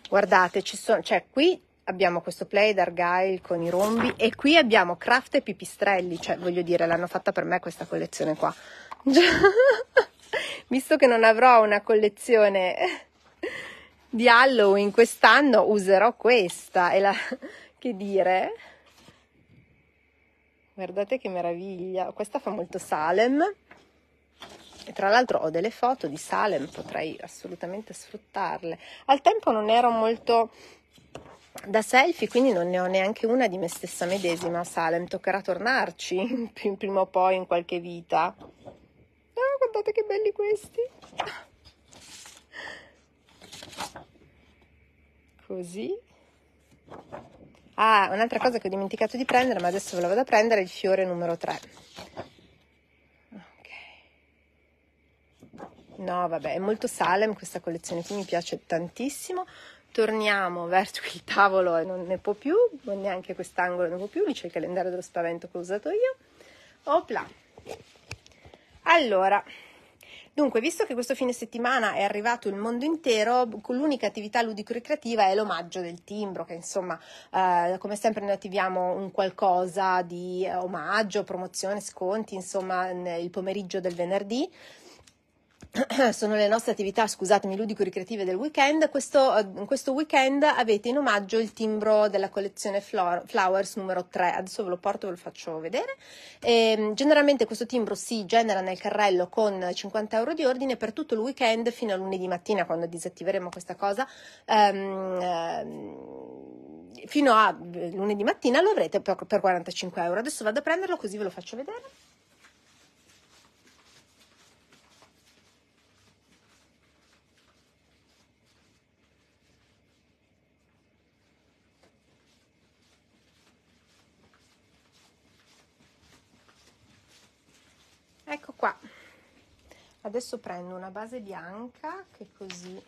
Guardate, ci sono, cioè qui abbiamo questo play argyle con i rombi e qui abbiamo craft e pipistrelli, cioè voglio dire l'hanno fatta per me questa collezione qua. [LAUGHS] Visto che non avrò una collezione di Halloween quest'anno userò questa. E la... [LAUGHS] che dire? Guardate che meraviglia. Questa fa molto Salem. E tra l'altro ho delle foto di Salem, potrei assolutamente sfruttarle. Al tempo non ero molto da selfie, quindi non ne ho neanche una di me stessa medesima. Salem, toccherà tornarci [LAUGHS] prima o poi in qualche vita. Ah, guardate che belli questi! così ah un'altra cosa che ho dimenticato di prendere ma adesso ve la vado a prendere il fiore numero 3 ok no vabbè è molto Salem questa collezione qui mi piace tantissimo torniamo verso il tavolo e non ne può più neanche quest'angolo ne può più lì c'è il calendario dello spavento che ho usato io opla allora Dunque, visto che questo fine settimana è arrivato il mondo intero, l'unica attività ludico-ricreativa è l'omaggio del timbro, che insomma, eh, come sempre noi attiviamo un qualcosa di eh, omaggio, promozione, sconti, insomma, il pomeriggio del venerdì. [COUGHS] sono le nostre attività, scusatemi, ludico-ricreative del weekend. Questo, eh, questo, weekend avete in omaggio il timbro della collezione Flowers numero 3. Adesso ve lo porto e ve lo faccio vedere. E, ehm, generalmente questo timbro si genera nel carrello con 50 euro di ordine per tutto il weekend fino a lunedì mattina, quando disattiveremo questa cosa. Um, um, fino a eh, lunedì mattina lo avrete per, per 45 euro. Adesso vado a prenderlo così ve lo faccio vedere. ecco qua adesso prendo una base bianca che così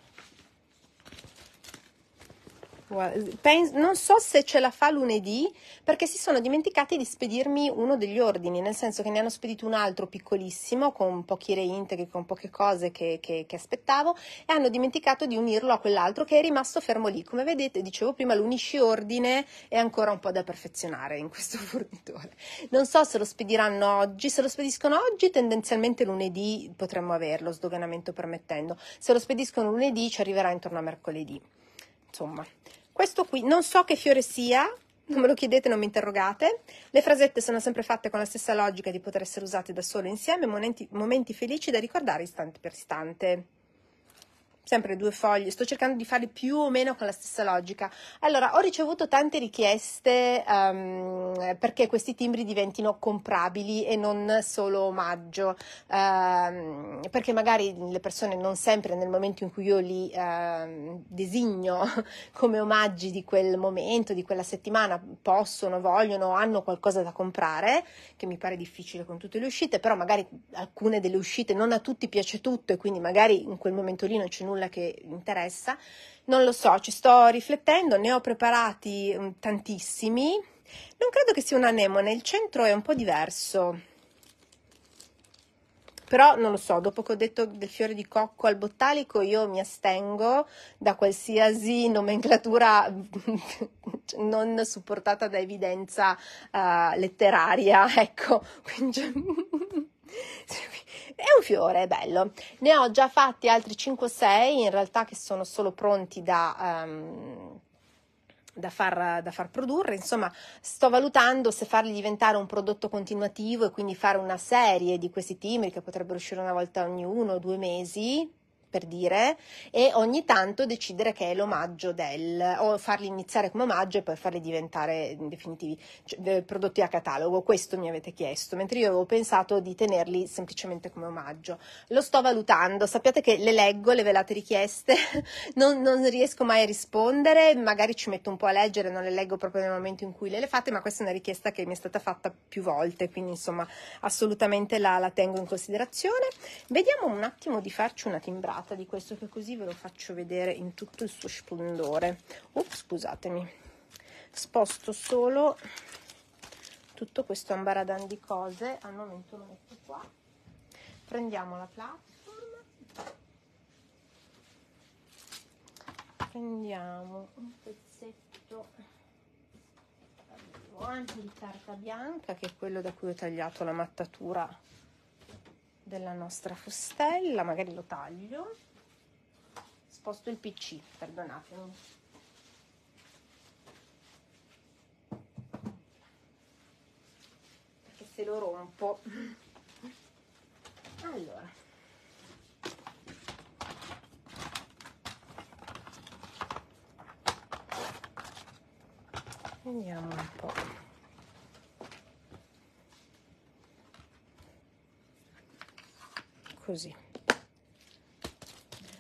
Penso, non so se ce la fa lunedì perché si sono dimenticati di spedirmi uno degli ordini, nel senso che ne hanno spedito un altro piccolissimo con pochi reintegri, con poche cose che, che, che aspettavo e hanno dimenticato di unirlo a quell'altro che è rimasto fermo lì. Come vedete, dicevo prima, l'unisci ordine è ancora un po' da perfezionare in questo [LAUGHS] fornitore. Non so se lo spediranno oggi, se lo spediscono oggi tendenzialmente lunedì potremmo averlo, sdoganamento permettendo. Se lo spediscono lunedì ci arriverà intorno a mercoledì insomma. Questo qui, non so che fiore sia, non me lo chiedete, non mi interrogate. Le frasette sono sempre fatte con la stessa logica di poter essere usate da solo insieme, momenti, momenti felici da ricordare istante per istante sempre due foglie, sto cercando di fare più o meno con la stessa logica. Allora, ho ricevuto tante richieste um, perché questi timbri diventino comprabili e non solo omaggio, um, perché magari le persone non sempre nel momento in cui io li uh, designo [LAUGHS] come omaggi di quel momento, di quella settimana, possono, vogliono, hanno qualcosa da comprare, che mi pare difficile con tutte le uscite, però magari alcune delle uscite non a tutti piace tutto e quindi magari in quel momento lì non c'è nulla nulla che interessa, non lo so, ci sto riflettendo, ne ho preparati mm, tantissimi, non credo che sia un anemone, il centro è un po' diverso. Però non lo so, dopo che ho detto del fiore di cocco al bottalico, io mi astengo da qualsiasi nomenclatura [LAUGHS] non supportata da evidenza uh, letteraria, [LAUGHS] ecco. Quindi [LAUGHS] È un fiore, è bello. Ne ho già fatti altri 5 o 6, in realtà che sono solo pronti da... Um, da far, da far, produrre, insomma sto valutando se farli diventare un prodotto continuativo e quindi fare una serie di questi timeri che potrebbero uscire una volta ogni uno o due mesi, per dire, e ogni tanto decidere che è l'omaggio del, o farli iniziare come omaggio e poi farli diventare mm, definitivi cioè, eh, prodotti a catalogo. Questo mi avete chiesto, mentre io avevo pensato di tenerli semplicemente come omaggio. Lo sto valutando, sappiate che le leggo le velate richieste, [LAUGHS] non, non riesco mai a rispondere, magari ci metto un po' a leggere, non le leggo proprio nel momento in cui le, le fate, ma questa è una richiesta che mi è stata fatta più volte, quindi insomma assolutamente la, la tengo in considerazione. Vediamo un attimo di farci una timbrata innamorata di questo che così ve lo faccio vedere in tutto il suo splendore Ups, scusatemi sposto solo tutto questo ambaradan di cose al momento lo metto qua prendiamo la platform prendiamo un pezzetto anche di carta bianca che è quello da cui ho tagliato la mattatura della nostra fustella, magari lo taglio, sposto il PC, perdonatemi. Perché se lo rompo... Allora. Vediamo un po'. così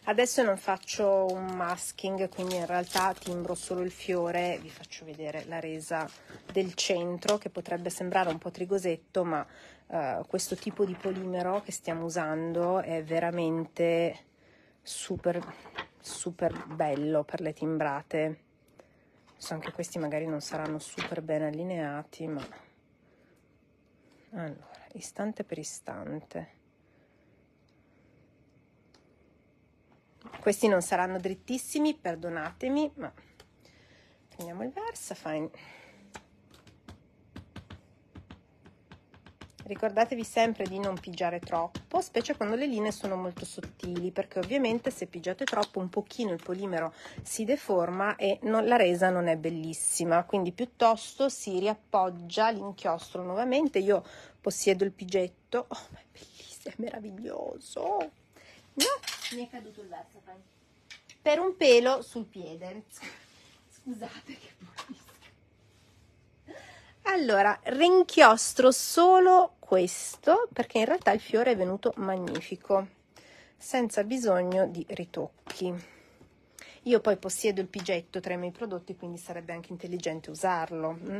adesso non faccio un masking quindi in realtà timbro solo il fiore vi faccio vedere la resa del centro che potrebbe sembrare un po' trigosetto ma eh, questo tipo di polimero che stiamo usando è veramente super super bello per le timbrate so anche questi magari non saranno super ben allineati ma allora istante per istante Questi non saranno drittissimi, perdonatemi, ma prendiamo il verso, fine. Ricordatevi sempre di non pigiare troppo, specie quando le linee sono molto sottili, perché ovviamente se pigiate troppo un pochino il polimero si deforma e non, la resa non è bellissima, quindi piuttosto si riappoggia l'inchiostro nuovamente. Io possiedo il pigetto, oh ma è bellissimo, è meraviglioso! No. Mi è caduto il verso, poi. Per un pelo sul piede. Scusate che buonissimo. Allora, rinchiostro solo questo perché in realtà il fiore è venuto magnifico, senza bisogno di ritocchi. Io poi possiedo il pigetto tra i miei prodotti, quindi sarebbe anche intelligente usarlo. Mm?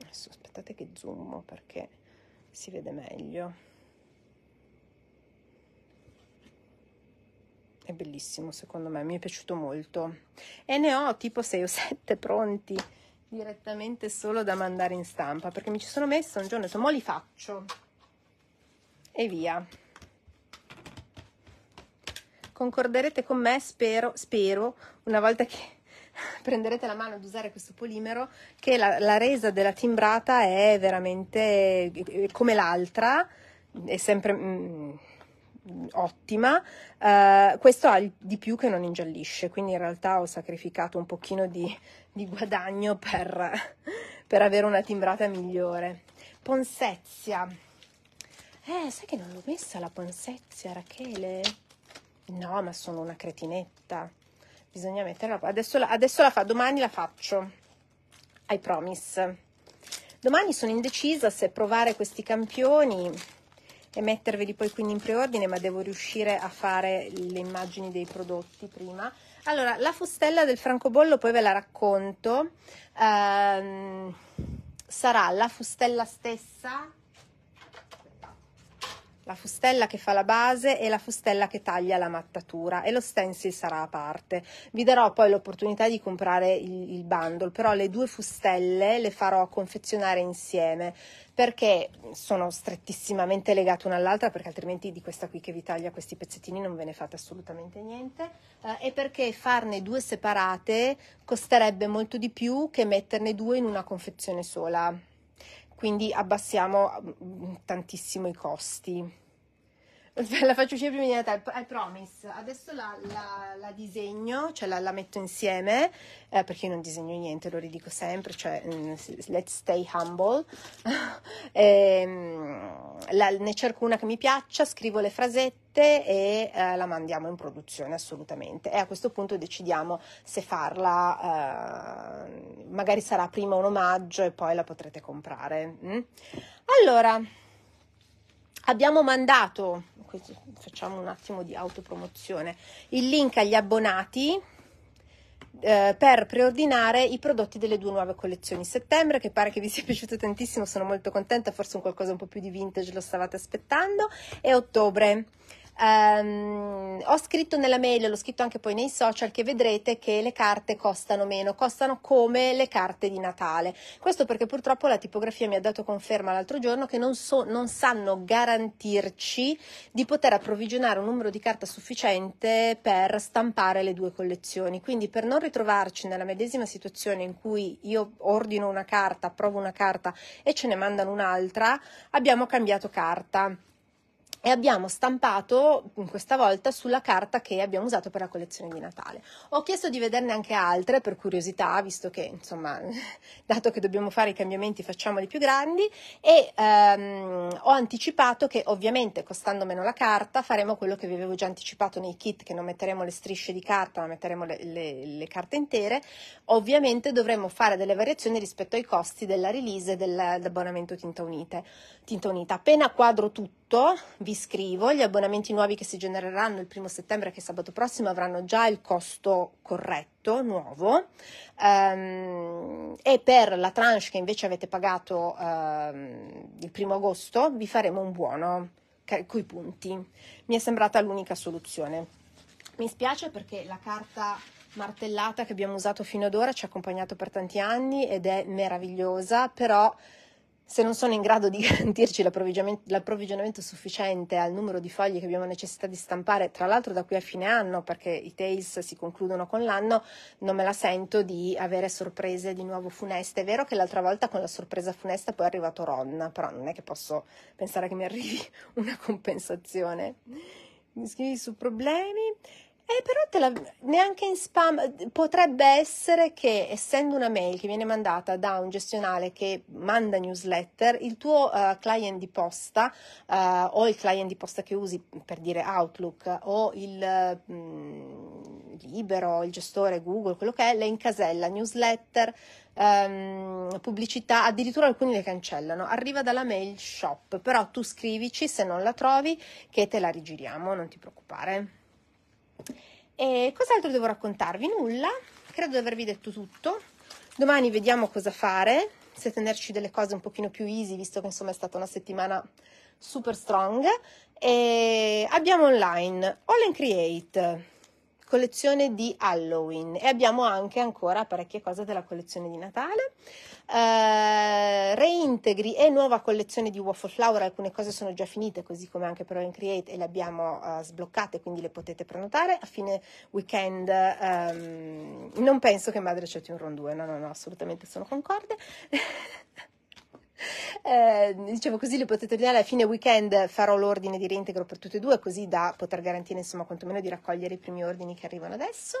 Adesso aspettate che zoom, perché si vede meglio. è bellissimo secondo me, mi è piaciuto molto. E ne ho tipo 6 o 7 [LAUGHS] pronti direttamente solo da mandare in stampa perché mi ci sono messa un giorno e detto, mo li faccio e via. Concorderete con me, spero, spero, una volta che [LAUGHS] prenderete la mano ad usare questo polimero che la, la, resa della timbrata è veramente come l'altra è sempre mm, ottima, uh, questo ha di più che non ingiallisce, quindi in realtà ho sacrificato un pochino di, di guadagno per, per, avere una timbrata migliore. Ponsezia, eh sai che non l'ho messa la ponsezia Rachele? No ma sono una cretinetta, bisogna metterla, adesso la, adesso la fa, domani la faccio, I promise. Domani sono indecisa se provare questi campioni e metterveli poi quindi in preordine, ma devo riuscire a fare le immagini dei prodotti prima. Allora, la fustella del francobollo poi ve la racconto. Ehm, sarà la fustella stessa la fustella che fa la base e la fustella che taglia la mattatura e lo stencil sarà a parte. Vi darò poi l'opportunità di comprare il, il bundle, però le due fustelle le farò confezionare insieme perché sono strettissimamente legate una all'altra perché altrimenti di questa qui che vi taglia questi pezzettini non ve ne fate assolutamente niente eh, e perché farne due separate costerebbe molto di più che metterne due in una confezione sola quindi abbassiamo mm, mm, tantissimo i costi. [LAUGHS] La faccio uscire prima di Natale, I promise. Adesso la, la, la disegno, cioè la, la metto insieme, eh, perché io non disegno niente, lo ridico sempre, cioè mm, let's stay humble. [LAUGHS] e, ehm, ne cerco una che mi piaccia, scrivo le frasette e eh, la mandiamo in produzione assolutamente. E a questo punto decidiamo se farla, eh, magari sarà prima un omaggio e poi la potrete comprare. Mm? Allora. Abbiamo mandato, facciamo un attimo di autopromozione, il link agli abbonati eh, per preordinare i prodotti delle due nuove collezioni settembre che pare che vi sia [LAUGHS] piaciuto tantissimo sono molto contenta forse un qualcosa un po' più di vintage lo stavate aspettando e ottobre Um, ho scritto nella mail, l'ho scritto anche poi nei social, che vedrete che le carte costano meno, costano come le carte di Natale. Questo perché purtroppo la tipografia mi ha dato conferma l'altro giorno che non, so, non sanno garantirci di poter approvvigionare un numero di carta sufficiente per stampare le due collezioni. Quindi per non ritrovarci nella medesima situazione in cui io ordino una carta, approvo una carta e ce ne mandano un'altra, abbiamo cambiato carta e abbiamo stampato mm, questa volta sulla carta che abbiamo usato per la collezione di Natale. Ho chiesto di vederne anche altre per curiosità, visto che, insomma, [LAUGHS] dato che dobbiamo fare i cambiamenti, facciamoli più grandi e ehm, ho anticipato che ovviamente costando meno la carta faremo quello che vi avevo già anticipato nei kit, che non metteremo le strisce di carta, ma metteremo le, le, le carte intere. Ovviamente dovremo fare delle variazioni rispetto ai costi della release e dell'abbonamento tinta, unite, tinta unita. Appena quadro tutto tutto, vi scrivo, gli abbonamenti nuovi che si genereranno il primo settembre, che sabato prossimo avranno già il costo corretto, nuovo, um, e per la tranche che invece avete pagato um, il primo agosto vi faremo un buono coi punti. Mi è sembrata l'unica soluzione. Mi spiace perché la carta martellata che abbiamo usato fino ad ora ci ha accompagnato per tanti anni ed è meravigliosa, però se non sono in grado di [LAUGHS] garantirci l'approvvigionamento sufficiente al numero di fogli che abbiamo necessità di stampare, tra l'altro da qui a fine anno, perché i tails si concludono con l'anno, non me la sento di avere sorprese di nuovo funeste. È vero che l'altra volta con la sorpresa funesta poi è arrivato Ron, però non è che posso pensare che mi arrivi [LAUGHS] una compensazione. Mi scrivi su problemi. Eh, però la, neanche in spam potrebbe essere che essendo una mail che viene mandata da un gestionale che manda newsletter, il tuo uh, client di posta uh, o il client di posta che usi per dire Outlook o il mh, mm, libero, il gestore Google, quello che è, le incasella newsletter, um, pubblicità, addirittura alcuni le cancellano. Arriva dalla mail shop, però tu scrivici se non la trovi che te la rigiriamo, non ti preoccupare. E cos'altro devo raccontarvi? Nulla, credo di avervi detto tutto. Domani vediamo cosa fare, se tenerci delle cose un pochino più easy, visto che insomma è stata una settimana super strong. E abbiamo online All in Create, collezione di Halloween e abbiamo anche ancora parecchie cose della collezione di Natale. Uh, reintegri e nuova collezione di Waffle Flower, alcune cose sono già finite, così come anche per and Create e le abbiamo uh, sbloccate, quindi le potete prenotare a fine weekend. Um, non penso che Madre Cioti un Ron 2, no, no, no, assolutamente sono concorde. [LAUGHS] eh, dicevo così le potete vedere alla fine weekend farò l'ordine di reintegro per tutte e due così da poter garantire insomma quantomeno di raccogliere i primi ordini che arrivano adesso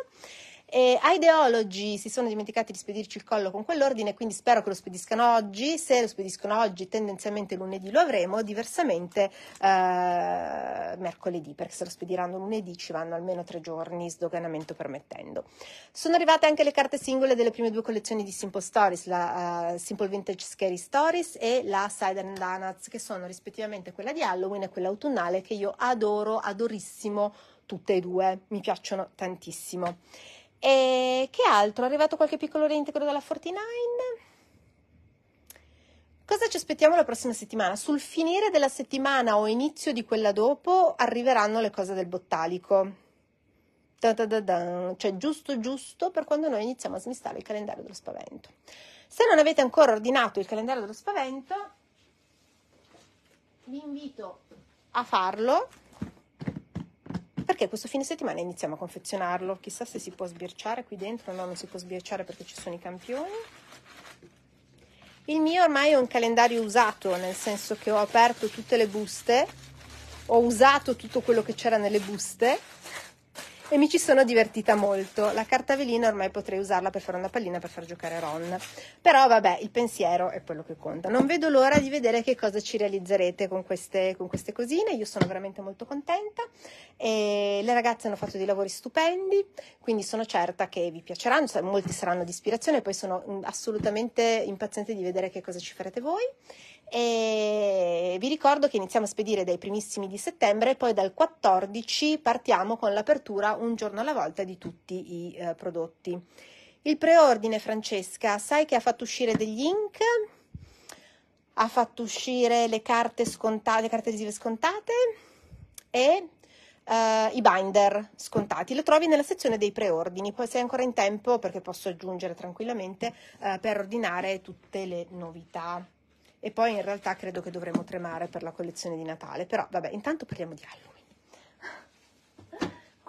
e a ideologi si sono dimenticati di spedirci il collo con quell'ordine, quindi spero che lo spediscano oggi. Se lo spediscono oggi, tendenzialmente lunedì lo avremo, diversamente eh, mercoledì, perché se lo spediranno lunedì ci vanno almeno tre giorni, sdoganamento permettendo. Sono arrivate anche le carte singole delle prime due collezioni di Simple Stories, la uh, Simple Vintage Scary Stories e la Cider and Donuts, che sono rispettivamente quella di Halloween e quella autunnale, che io adoro, adorissimo, tutte e due, mi piacciono tantissimo. E che altro? È arrivato qualche piccolo reintegro dalla 49? Cosa ci aspettiamo la prossima settimana? Sul finire della settimana o inizio di quella dopo arriveranno le cose del bottalico. Da da da cioè giusto giusto per quando noi iniziamo a smistare il calendario dello spavento. Se non avete ancora ordinato il calendario dello spavento, vi invito a farlo perché questo fine settimana iniziamo a confezionarlo. Chissà se si può sbirciare qui dentro, no, non si può sbirciare perché ci sono i campioni. Il mio ormai è un calendario usato, nel senso che ho aperto tutte le buste, ho usato tutto quello che c'era nelle buste e mi ci sono divertita molto. La carta velina ormai potrei usarla per fare una pallina per far giocare Ron. Però vabbè, il pensiero è quello che conta. Non vedo l'ora di vedere che cosa ci realizzerete con queste, con queste cosine. Io sono veramente molto contenta. E le ragazze hanno fatto dei lavori stupendi, quindi sono certa che vi piaceranno. Molti saranno di ispirazione, poi sono assolutamente impaziente di vedere che cosa ci farete voi e vi ricordo che iniziamo a spedire dai primissimi di settembre e poi dal 14 partiamo con l'apertura un giorno alla volta di tutti i eh, prodotti. Il preordine, Francesca, sai che ha fatto uscire degli ink? Ha fatto uscire le carte, scontate, le carte visive scontate e Uh, i binder scontati. Lo trovi nella sezione dei preordini, poi sei ancora in tempo perché posso aggiungere tranquillamente uh, per ordinare tutte le novità e poi in realtà credo che dovremmo tremare per la collezione di Natale, però vabbè, intanto parliamo di Halloween.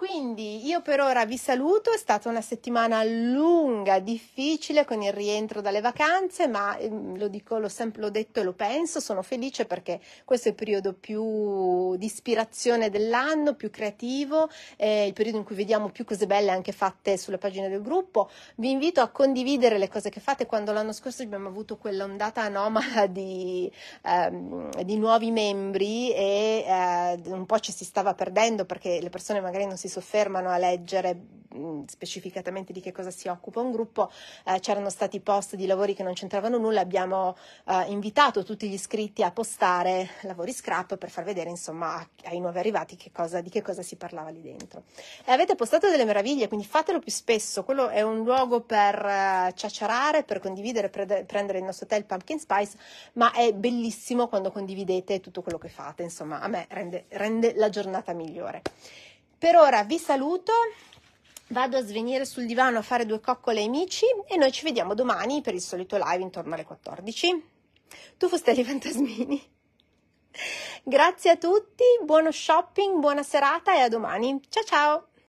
Quindi io per ora vi saluto, è stata una settimana lunga, difficile con il rientro dalle vacanze, ma ehm, lo dico, l'ho sempre l'ho detto e lo penso, sono felice perché questo è il periodo più di ispirazione dell'anno, più creativo, eh, il periodo in cui vediamo più cose belle anche fatte sulle pagine del gruppo. Vi invito a condividere le cose che fate quando l'anno scorso abbiamo avuto quell'ondata anomala di, ehm, di nuovi membri e eh, un po' ci si stava perdendo perché le persone magari non si soffermano a leggere mm, specificatamente di che cosa si occupa un gruppo, eh, c'erano stati post di lavori che non c'entravano nulla, abbiamo eh, invitato tutti gli iscritti a postare lavori scrap per far vedere insomma ai nuovi arrivati che cosa, di che cosa si parlava lì dentro. E avete postato delle meraviglie, quindi fatelo più spesso, quello è un luogo per eh, ciacciarare, per condividere, pre- prendere il nostro hotel pumpkin spice, ma è bellissimo quando condividete tutto quello che fate, insomma a me rende, rende la giornata migliore. Per ora vi saluto, vado a svenire sul divano a fare due coccole ai amici e noi ci vediamo domani per il solito live intorno alle 14. Tu Fustelli Fantasmini. Grazie a tutti, buono shopping, buona serata e a domani. Ciao ciao!